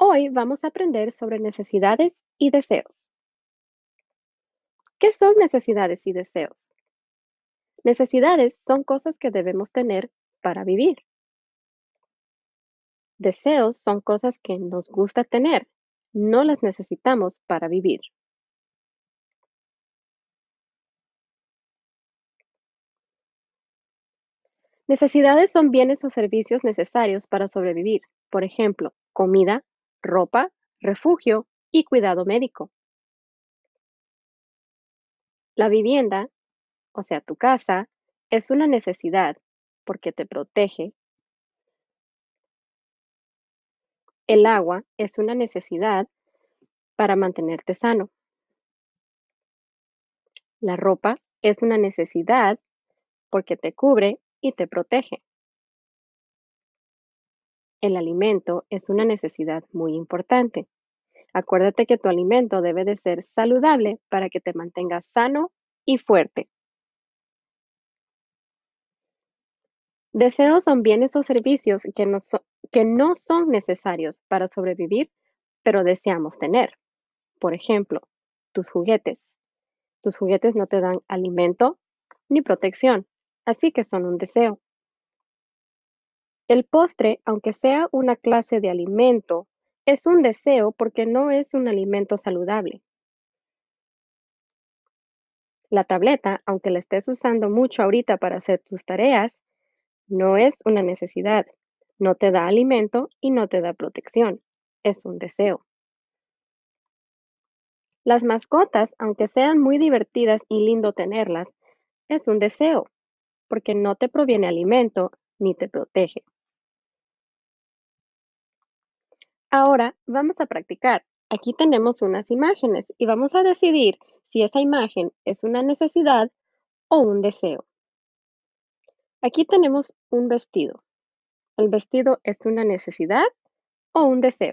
Hoy vamos a aprender sobre necesidades y deseos. ¿Qué son necesidades y deseos? Necesidades son cosas que debemos tener para vivir. Deseos son cosas que nos gusta tener, no las necesitamos para vivir. Necesidades son bienes o servicios necesarios para sobrevivir, por ejemplo, comida, ropa, refugio y cuidado médico. La vivienda, o sea, tu casa, es una necesidad porque te protege. El agua es una necesidad para mantenerte sano. La ropa es una necesidad porque te cubre y te protege. El alimento es una necesidad muy importante. Acuérdate que tu alimento debe de ser saludable para que te mantengas sano y fuerte. Deseos son bienes o servicios que no, que no son necesarios para sobrevivir, pero deseamos tener. Por ejemplo, tus juguetes. Tus juguetes no te dan alimento ni protección, así que son un deseo. El postre, aunque sea una clase de alimento, es un deseo porque no es un alimento saludable. La tableta, aunque la estés usando mucho ahorita para hacer tus tareas, no es una necesidad. No te da alimento y no te da protección. Es un deseo. Las mascotas, aunque sean muy divertidas y lindo tenerlas, es un deseo, porque no te proviene alimento ni te protege. Ahora vamos a practicar. Aquí tenemos unas imágenes y vamos a decidir si esa imagen es una necesidad o un deseo. Aquí tenemos un vestido. ¿El vestido es una necesidad o un deseo?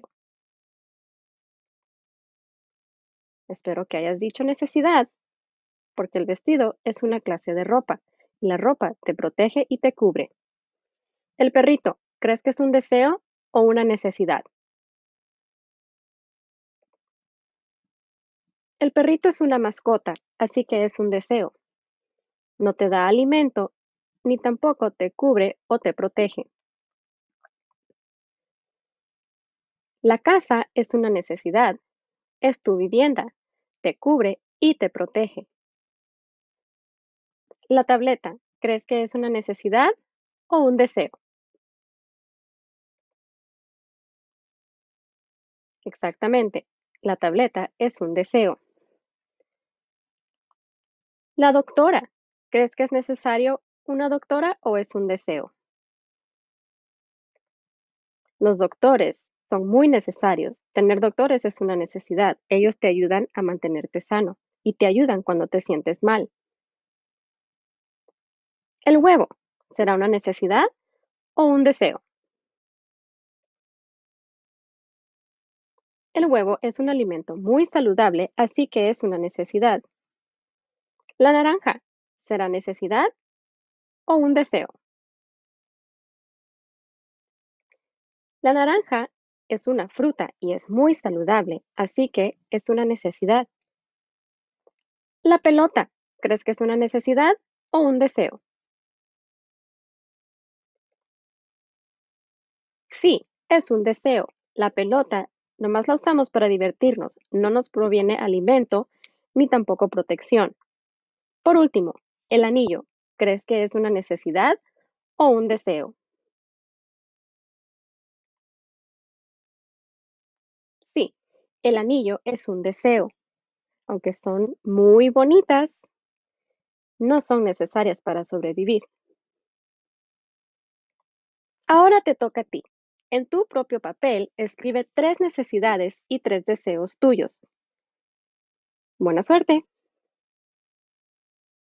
Espero que hayas dicho necesidad, porque el vestido es una clase de ropa y la ropa te protege y te cubre. El perrito, ¿crees que es un deseo o una necesidad? El perrito es una mascota, así que es un deseo. No te da alimento, ni tampoco te cubre o te protege. La casa es una necesidad, es tu vivienda, te cubre y te protege. La tableta, ¿crees que es una necesidad o un deseo? Exactamente, la tableta es un deseo. La doctora. ¿Crees que es necesario una doctora o es un deseo? Los doctores son muy necesarios. Tener doctores es una necesidad. Ellos te ayudan a mantenerte sano y te ayudan cuando te sientes mal. El huevo, ¿será una necesidad o un deseo? El huevo es un alimento muy saludable, así que es una necesidad. La naranja, ¿será necesidad o un deseo? La naranja es una fruta y es muy saludable, así que es una necesidad. La pelota, ¿crees que es una necesidad o un deseo? Sí, es un deseo. La pelota nomás la usamos para divertirnos, no nos proviene alimento ni tampoco protección. Por último, el anillo. ¿Crees que es una necesidad o un deseo? Sí, el anillo es un deseo. Aunque son muy bonitas, no son necesarias para sobrevivir. Ahora te toca a ti. En tu propio papel, escribe tres necesidades y tres deseos tuyos. Buena suerte.